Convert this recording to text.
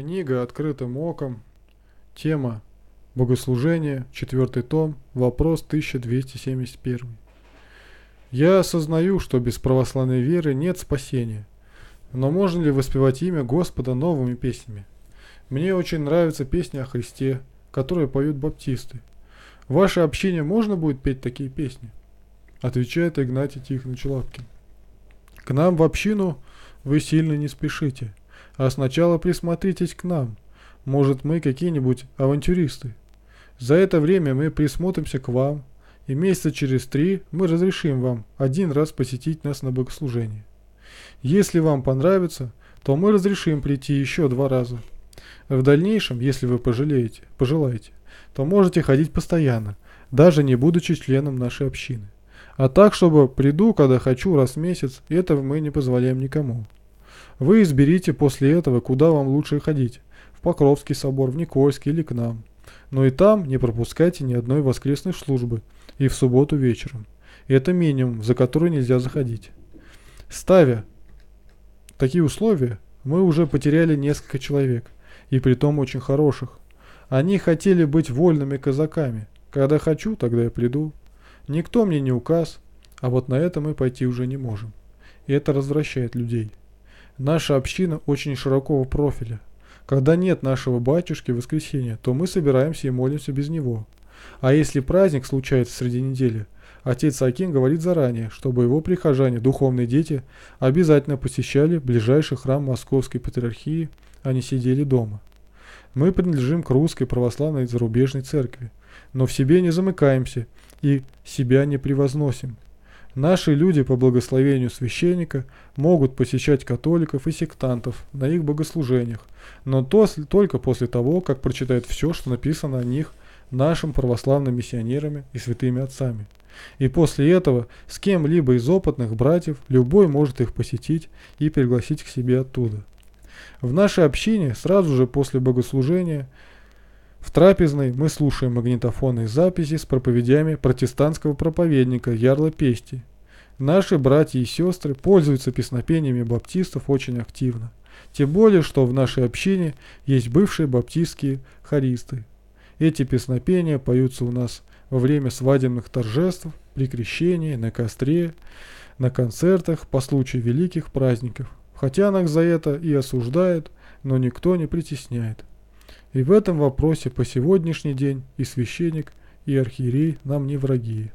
Книга «Открытым оком». Тема «Богослужение», четвертый том, вопрос 1271. Я осознаю, что без православной веры нет спасения. Но можно ли воспевать имя Господа новыми песнями? Мне очень нравятся песни о Христе, которые поют баптисты. В ваше общение можно будет петь такие песни? Отвечает Игнатий Тихонович Лапкин. К нам в общину вы сильно не спешите – а сначала присмотритесь к нам. Может, мы какие-нибудь авантюристы. За это время мы присмотримся к вам, и месяца через три мы разрешим вам один раз посетить нас на богослужении. Если вам понравится, то мы разрешим прийти еще два раза. В дальнейшем, если вы пожалеете, пожелаете, то можете ходить постоянно, даже не будучи членом нашей общины. А так, чтобы приду, когда хочу, раз в месяц, этого мы не позволяем никому. Вы изберите после этого, куда вам лучше ходить. В Покровский собор, в Никольский или к нам. Но и там не пропускайте ни одной воскресной службы. И в субботу вечером. Это минимум, за который нельзя заходить. Ставя такие условия, мы уже потеряли несколько человек. И при том очень хороших. Они хотели быть вольными казаками. Когда хочу, тогда я приду. Никто мне не указ, а вот на это мы пойти уже не можем. И это развращает людей. Наша община очень широкого профиля. Когда нет нашего батюшки в воскресенье, то мы собираемся и молимся без него. А если праздник случается среди недели, отец Акин говорит заранее, чтобы его прихожане, духовные дети, обязательно посещали ближайший храм Московской Патриархии, а не сидели дома. Мы принадлежим к русской православной зарубежной церкви, но в себе не замыкаемся и себя не превозносим. Наши люди по благословению священника могут посещать католиков и сектантов на их богослужениях, но то, только после того, как прочитают все, что написано о них нашим православным миссионерами и святыми отцами. И после этого с кем-либо из опытных братьев любой может их посетить и пригласить к себе оттуда. В нашей общине сразу же после богослужения – в трапезной мы слушаем магнитофонные записи с проповедями протестантского проповедника Ярла Пести. Наши братья и сестры пользуются песнопениями баптистов очень активно. Тем более, что в нашей общине есть бывшие баптистские хористы. Эти песнопения поются у нас во время свадебных торжеств, при крещении, на костре, на концертах по случаю великих праздников. Хотя нас за это и осуждают, но никто не притесняет. И в этом вопросе по сегодняшний день и священник, и архиерей нам не враги.